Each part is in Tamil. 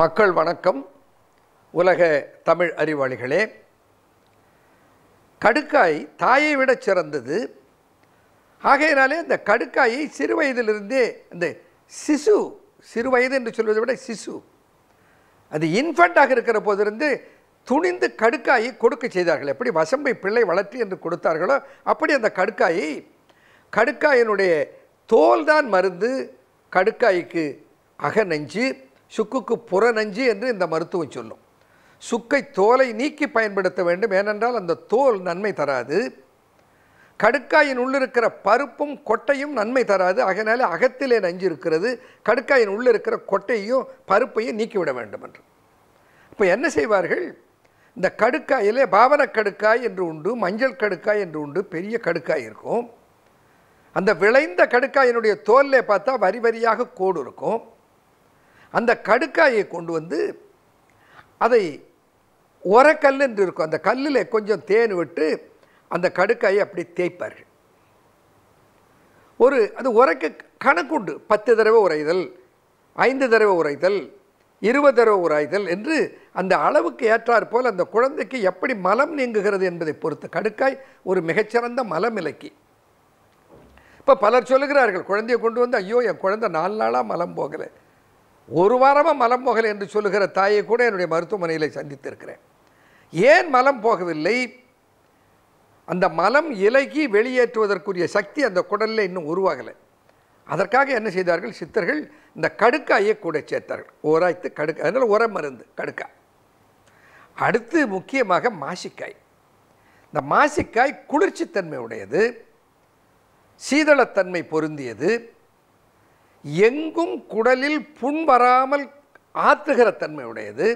மக்கள் வணக்கம் உலக தமிழ் அறிவாளிகளே கடுக்காய் தாயை விட சிறந்தது ஆகையினாலே இந்த கடுக்காயை சிறு வயதிலிருந்தே இந்த சிசு சிறு வயது என்று சொல்வதை விட சிசு அது இன்ஃபண்டாக இருக்கிற போதிலிருந்து துணிந்து கடுக்காயை கொடுக்க செய்தார்கள் எப்படி வசம்பை பிள்ளை வளர்த்தி என்று கொடுத்தார்களோ அப்படி அந்த கடுக்காயை கடுக்காயினுடைய தோல்தான் மருந்து கடுக்காய்க்கு அகநஞ்சு சுக்குக்கு புறநஞ்சு என்று இந்த மருத்துவம் சொல்லும் சுக்கை தோலை நீக்கி பயன்படுத்த வேண்டும் ஏனென்றால் அந்த தோல் நன்மை தராது கடுக்காயின் உள்ளிருக்கிற பருப்பும் கொட்டையும் நன்மை தராது அதனால் அகத்திலே நஞ்சு இருக்கிறது கடுக்காயின் உள்ளிருக்கிற இருக்கிற கொட்டையும் பருப்பையும் நீக்கிவிட வேண்டும் என்று இப்போ என்ன செய்வார்கள் இந்த கடுக்காயிலே பாவன கடுக்காய் என்று உண்டு மஞ்சள் கடுக்காய் என்று உண்டு பெரிய கடுக்காய் இருக்கும் அந்த விளைந்த கடுக்காயினுடைய தோலில் பார்த்தா வரி வரியாக கோடு இருக்கும் அந்த கடுக்காயை கொண்டு வந்து அதை உரக்கல் என்று இருக்கும் அந்த கல்லில் கொஞ்சம் தேன் விட்டு அந்த கடுக்காயை அப்படி தேய்ப்பார்கள் ஒரு அது உரைக்க கணக்குண்டு பத்து தடவை உரைதல் ஐந்து தடவை உரைதல் இருபது தடவை உராய்தல் என்று அந்த அளவுக்கு ஏற்றாற் போல் அந்த குழந்தைக்கு எப்படி மலம் நீங்குகிறது என்பதை பொறுத்து கடுக்காய் ஒரு மிகச்சிறந்த மலம் இலக்கி இப்போ பலர் சொல்லுகிறார்கள் குழந்தையை கொண்டு வந்து ஐயோ என் குழந்தை நாலு நாளாக மலம் போகலை ஒரு வாரமாக மலம் போகலை என்று சொல்லுகிற தாயை கூட என்னுடைய மருத்துவமனையில் சந்தித்திருக்கிறேன் ஏன் மலம் போகவில்லை அந்த மலம் இலகி வெளியேற்றுவதற்குரிய சக்தி அந்த குடலில் இன்னும் உருவாகலை அதற்காக என்ன செய்தார்கள் சித்தர்கள் இந்த கடுக்காயை கூட சேர்த்தார்கள் ஓராய்த்து கடுக்காய் அதனால் உரம் மருந்து கடுக்காய் அடுத்து முக்கியமாக மாசிக்காய் இந்த மாசிக்காய் குளிர்ச்சித்தன்மை உடையது சீதளத்தன்மை பொருந்தியது எங்கும் குடலில் புண் வராமல் ஆற்றுகிற தன்மையுடையது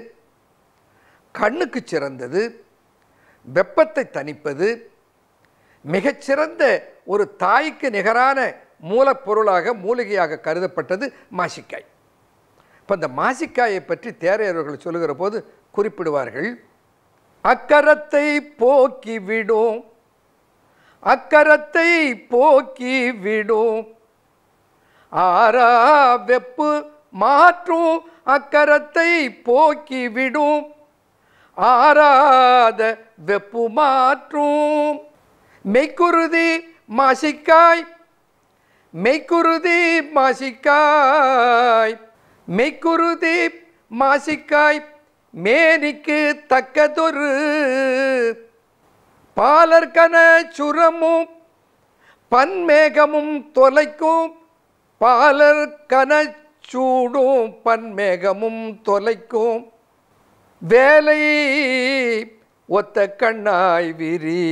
கண்ணுக்கு சிறந்தது வெப்பத்தை தணிப்பது மிகச்சிறந்த ஒரு தாய்க்கு நிகரான மூலப்பொருளாக மூலிகையாக கருதப்பட்டது மாசிக்காய் இப்போ இந்த மாசிக்காயை பற்றி தேரையர்கள் சொல்லுகிற போது குறிப்பிடுவார்கள் அக்கரத்தை போக்கி விடும் அக்கரத்தை போக்கி விடும் ஆரா வெப்பு மாற்றும் அக்கரத்தை போக்கி விடும் ஆராத வெப்பு மாற்றும் மெய்க்குருதி மாசிக்காய் மெய்க்குருதி மாசிக்காய் மெய்க்குருதி மாசிக்காய் மேனிக்கு தக்கதொரு பாலர்கன சுரமும் பன்மேகமும் தொலைக்கும் பாலர் கனச்சூடும் பன்மேகமும் தொலைக்கும் வேலை ஒத்த கண்ணாய் விரி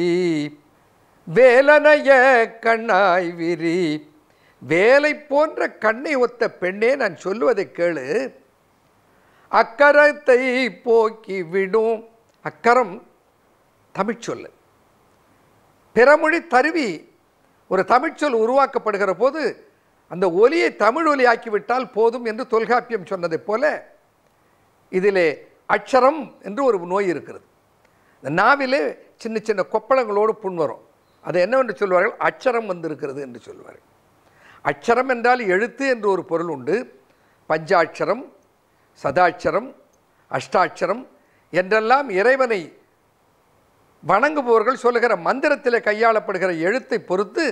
வேலனைய கண்ணாய் விரி வேலை போன்ற கண்ணை ஒத்த பெண்ணே நான் சொல்லுவதை கேளு அக்கரத்தை போக்கி விடும் அக்கரம் தமிழ்ச்சொல் பிறமொழி தருவி ஒரு தமிழ்ச்சொல் உருவாக்கப்படுகிற போது அந்த ஒலியை தமிழ் ஆக்கிவிட்டால் போதும் என்று தொல்காப்பியம் சொன்னதைப் போல இதிலே அட்சரம் என்று ஒரு நோய் இருக்கிறது இந்த நாவிலே சின்ன சின்ன கொப்பளங்களோடு புண் வரும் அது என்னவென்று சொல்வார்கள் அச்சரம் வந்திருக்கிறது என்று சொல்வார்கள் அச்சரம் என்றால் எழுத்து என்று ஒரு பொருள் உண்டு பஞ்சாட்சரம் சதாட்சரம் அஷ்டாட்சரம் என்றெல்லாம் இறைவனை வணங்குபவர்கள் சொல்லுகிற மந்திரத்தில் கையாளப்படுகிற எழுத்தை பொறுத்து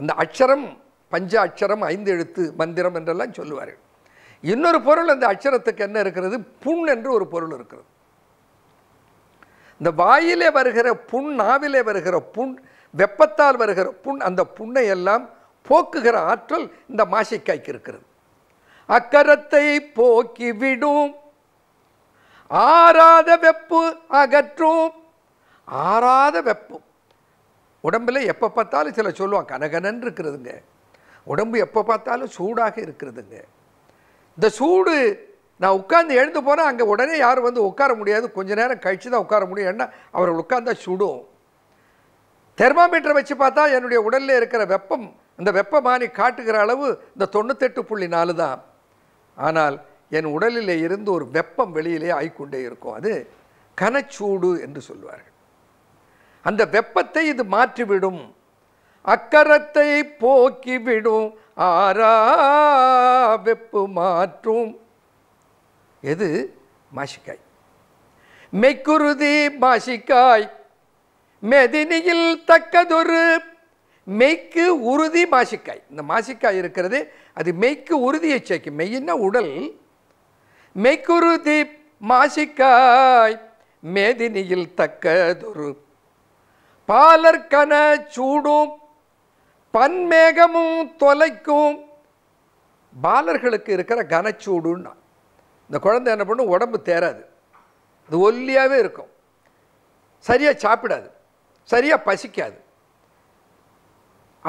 அந்த அச்சரம் பஞ்ச அக்ஷரம் ஐந்து எழுத்து மந்திரம் என்றெல்லாம் சொல்லுவார்கள் இன்னொரு பொருள் அந்த அக்ஷரத்துக்கு என்ன இருக்கிறது புண் என்று ஒரு பொருள் இருக்கிறது இந்த வாயிலே வருகிற புண் நாவிலே வருகிற புண் வெப்பத்தால் வருகிற புண் அந்த புண்ணை எல்லாம் போக்குகிற ஆற்றல் இந்த மாசிக்காய்க்கு இருக்கிறது அக்கரத்தை போக்கி விடும் ஆறாத வெப்பு அகற்றும் ஆறாத வெப்பு உடம்பில் எப்போ பார்த்தாலும் சில சொல்லுவான் கனகனன் இருக்கிறதுங்க உடம்பு எப்போ பார்த்தாலும் சூடாக இருக்கிறதுங்க இந்த சூடு நான் உட்காந்து எழுந்து போனால் அங்கே உடனே யாரும் வந்து உட்கார முடியாது கொஞ்ச நேரம் கழித்து தான் உட்கார முடியும் ஏன்னா அவர்கள் உட்கார்ந்தா சுடும் தெர்மாமீட்டரை வச்சு பார்த்தா என்னுடைய உடலில் இருக்கிற வெப்பம் இந்த வெப்பமானி காட்டுகிற அளவு இந்த தொண்ணூத்தெட்டு புள்ளி நாலு தான் ஆனால் என் உடலில் இருந்து ஒரு வெப்பம் வெளியிலே ஆய்கொண்டே இருக்கும் அது கனச்சூடு என்று சொல்வார்கள் அந்த வெப்பத்தை இது மாற்றிவிடும் அக்கரத்தை போக்கிவிடும் ஆறா வெப்பு மாற்றும் எது மாசிக்காய் மெய்குருதி மாசிக்காய் மெதினியில் தக்கதொரு மெய்க்கு உறுதி மாசிக்காய் இந்த மாசிக்காய் இருக்கிறது அது மெய்க்கு உறுதியை சேர்க்கும் மெய்னா உடல் மெய்க்குருதி மாசிக்காய் மேதினியில் தக்கதொரு பாலர்கன சூடும் பன்மேகமும் தொலைக்கும் பாலர்களுக்கு இருக்கிற கனச்சூடுன்னா இந்த குழந்தை என்ன பண்ணும் உடம்பு தேராது அது ஒல்லியாகவே இருக்கும் சரியாக சாப்பிடாது சரியாக பசிக்காது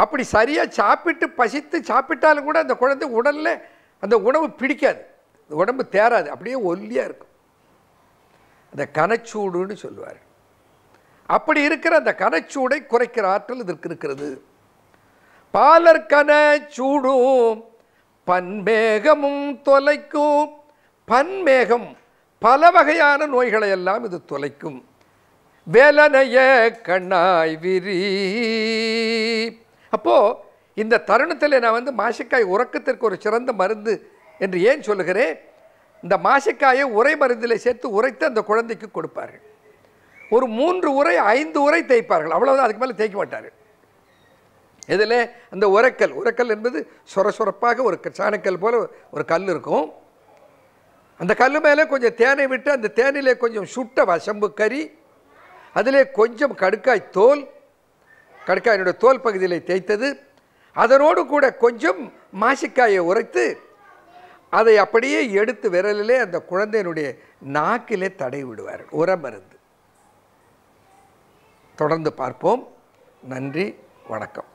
அப்படி சரியாக சாப்பிட்டு பசித்து சாப்பிட்டாலும் கூட அந்த குழந்தை உடலில் அந்த உணவு பிடிக்காது உடம்பு தேராது அப்படியே ஒல்லியாக இருக்கும் அந்த கனச்சூடுன்னு சொல்லுவார் அப்படி இருக்கிற அந்த கனச்சூடை குறைக்கிற ஆற்றல் இதற்கு இருக்கிறது பாலற்கன சூடும் பன்மேகமும் தொலைக்கும் பன்மேகம் பல வகையான நோய்களை எல்லாம் இது தொலைக்கும் வேலனைய கண்ணாய் விரி அப்போது இந்த தருணத்தில் நான் வந்து மாசிக்காய் உறக்கத்திற்கு ஒரு சிறந்த மருந்து என்று ஏன் சொல்லுகிறேன் இந்த மாசிக்காயை உரை மருந்தில் சேர்த்து உரைத்து அந்த குழந்தைக்கு கொடுப்பார்கள் ஒரு மூன்று உரை ஐந்து உரை தேய்ப்பார்கள் அவ்வளோதான் அதுக்கு மேலே தேய்க்க மாட்டார்கள் இதில் அந்த உரக்கல் உரக்கல் என்பது சொர சொரப்பாக ஒரு சாணக்கல் போல் ஒரு கல் இருக்கும் அந்த கல் மேலே கொஞ்சம் தேனை விட்டு அந்த தேனிலே கொஞ்சம் சுட்ட வசம்பு கறி அதிலே கொஞ்சம் கடுக்காய் தோல் கடுக்காயினுடைய தோல் பகுதியில் தேய்த்தது அதனோடு கூட கொஞ்சம் மாசிக்காயை உரைத்து அதை அப்படியே எடுத்து விரலிலே அந்த குழந்தையினுடைய நாக்கிலே தடை விடுவார் மருந்து தொடர்ந்து பார்ப்போம் நன்றி வணக்கம்